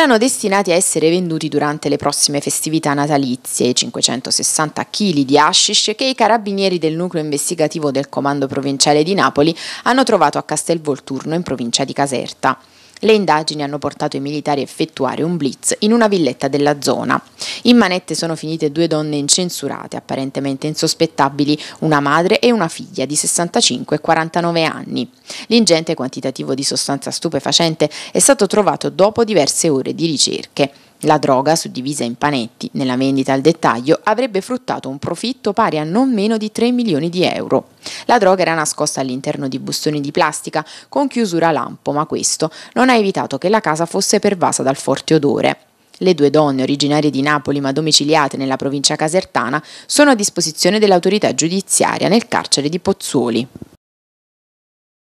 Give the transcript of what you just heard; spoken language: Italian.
erano destinati a essere venduti durante le prossime festività natalizie, 560 kg di hashish che i carabinieri del nucleo investigativo del Comando Provinciale di Napoli hanno trovato a Castelvolturno in provincia di Caserta. Le indagini hanno portato i militari a effettuare un blitz in una villetta della zona. In manette sono finite due donne incensurate, apparentemente insospettabili, una madre e una figlia di 65 e 49 anni. L'ingente quantitativo di sostanza stupefacente è stato trovato dopo diverse ore di ricerche. La droga, suddivisa in panetti nella vendita al dettaglio, avrebbe fruttato un profitto pari a non meno di 3 milioni di euro. La droga era nascosta all'interno di bustoni di plastica con chiusura lampo, ma questo non ha evitato che la casa fosse pervasa dal forte odore. Le due donne, originarie di Napoli ma domiciliate nella provincia casertana, sono a disposizione dell'autorità giudiziaria nel carcere di Pozzuoli.